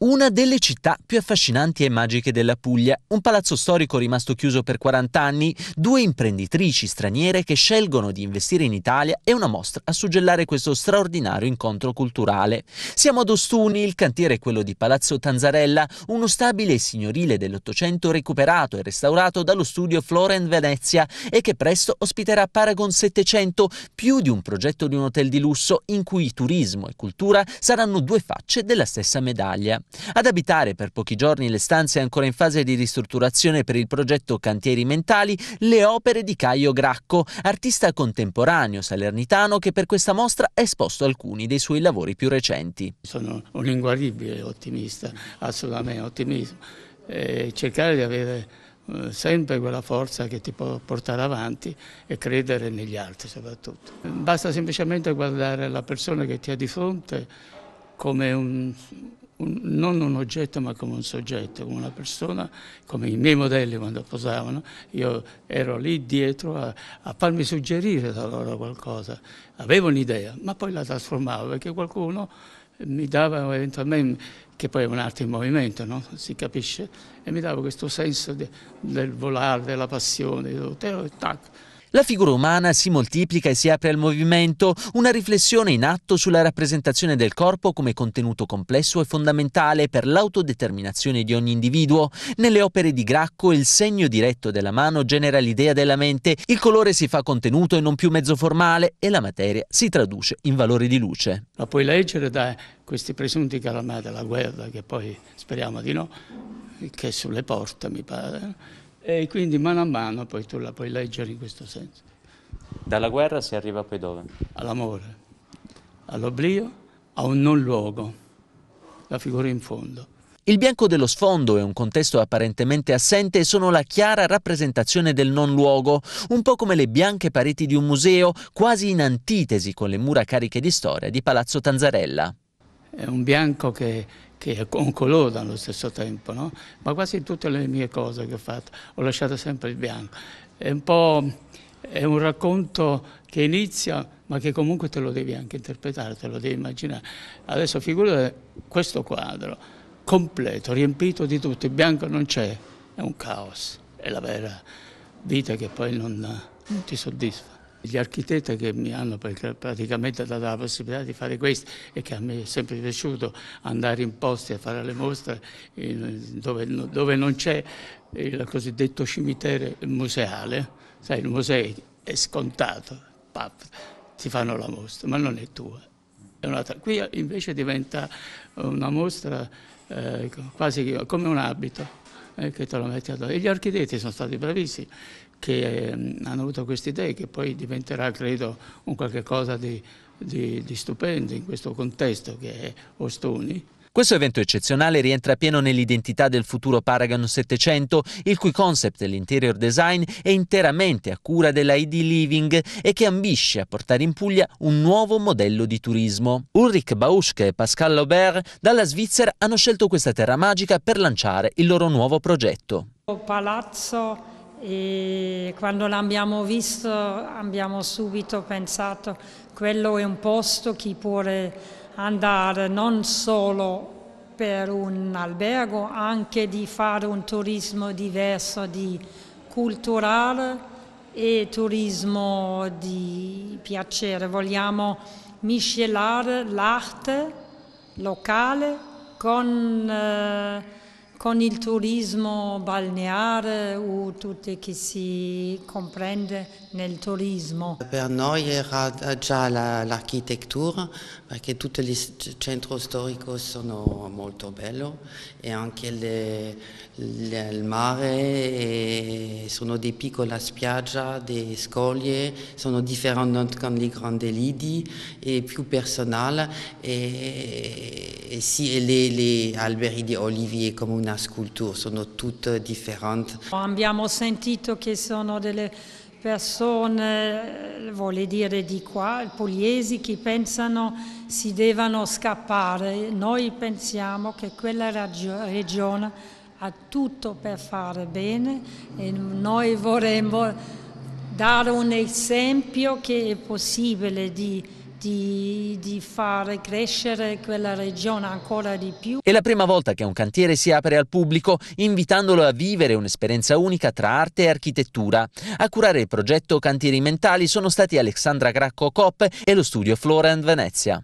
Una delle città più affascinanti e magiche della Puglia, un palazzo storico rimasto chiuso per 40 anni, due imprenditrici straniere che scelgono di investire in Italia e una mostra a suggellare questo straordinario incontro culturale. Siamo ad Ostuni, il cantiere è quello di Palazzo Tanzarella, uno stabile signorile dell'Ottocento recuperato e restaurato dallo studio Florent Venezia e che presto ospiterà Paragon 700, più di un progetto di un hotel di lusso in cui turismo e cultura saranno due facce della stessa medaglia. Ad abitare per pochi giorni le stanze ancora in fase di ristrutturazione per il progetto Cantieri Mentali le opere di Caio Gracco, artista contemporaneo salernitano che per questa mostra ha esposto alcuni dei suoi lavori più recenti. Sono un inguaribile ottimista, assolutamente ottimista. e cercare di avere eh, sempre quella forza che ti può portare avanti e credere negli altri soprattutto. Basta semplicemente guardare la persona che ti ha di fronte come un, un, non un oggetto ma come un soggetto, come una persona, come i miei modelli quando posavano, io ero lì dietro a, a farmi suggerire da loro qualcosa, avevo un'idea ma poi la trasformavo perché qualcuno mi dava eventualmente, che poi è un arte in movimento, no? si capisce, e mi dava questo senso de, del volare, della passione, di tutto, e tac, la figura umana si moltiplica e si apre al movimento, una riflessione in atto sulla rappresentazione del corpo come contenuto complesso e fondamentale per l'autodeterminazione di ogni individuo. Nelle opere di Gracco il segno diretto della mano genera l'idea della mente, il colore si fa contenuto e non più mezzo formale e la materia si traduce in valori di luce. La puoi leggere da questi presunti calamari della guerra, che poi speriamo di no, che sulle porte mi pare e quindi mano a mano poi tu la puoi leggere in questo senso. Dalla guerra si arriva poi dove? All'amore, all'oblio, a un non luogo, la figura in fondo. Il bianco dello sfondo e un contesto apparentemente assente sono la chiara rappresentazione del non luogo, un po' come le bianche pareti di un museo, quasi in antitesi con le mura cariche di storia di Palazzo Tanzarella. È un bianco che che è un colore allo stesso tempo, no? ma quasi tutte le mie cose che ho fatto ho lasciato sempre il bianco. È un po' è un racconto che inizia ma che comunque te lo devi anche interpretare, te lo devi immaginare. Adesso figurate questo quadro completo, riempito di tutto, il bianco non c'è, è un caos, è la vera vita che poi non, non ti soddisfa. Gli architetti che mi hanno praticamente dato la possibilità di fare questo e che a me è sempre piaciuto andare in posti a fare le mostre dove, dove non c'è il cosiddetto cimitero museale, sai, il museo è scontato, pap, ti fanno la mostra, ma non è tua. È Qui invece diventa una mostra eh, quasi come un abito eh, che te lo metti addosso. E gli architetti sono stati bravissimi che ehm, hanno avuto queste idee, che poi diventerà, credo, un qualche cosa di, di, di stupendo in questo contesto che è Ostuni. Questo evento eccezionale rientra pieno nell'identità del futuro Paragon 700, il cui concept e l'interior design è interamente a cura della ID Living e che ambisce a portare in Puglia un nuovo modello di turismo. Ulrich Bauschke e Pascal Laubert dalla Svizzera hanno scelto questa terra magica per lanciare il loro nuovo progetto. Palazzo e quando l'abbiamo visto abbiamo subito pensato quello è un posto che può andare non solo per un albergo, anche di fare un turismo diverso, di culturale e turismo di piacere. Vogliamo miscelare l'arte locale con... Eh, con il turismo balneare o tutto che si comprende nel turismo. Per noi era già l'architettura la, perché tutti i centri storici sono molto belli e anche le, le, il mare sono dei piccole spiagge, delle scoglie, sono differenti con i grandi lidi e più personale e, e sì, le, le alberi di olivi come una una scultura, sono tutte differenti. Abbiamo sentito che sono delle persone, vuole dire di qua, pugliesi, che pensano si devono scappare. Noi pensiamo che quella regione ha tutto per fare bene e noi vorremmo dare un esempio che è possibile di di, di, far crescere quella regione ancora di più. È la prima volta che un cantiere si apre al pubblico, invitandolo a vivere un'esperienza unica tra arte e architettura. A curare il progetto Cantieri Mentali sono stati Alexandra Gracco Copp e lo studio Flora and Venezia.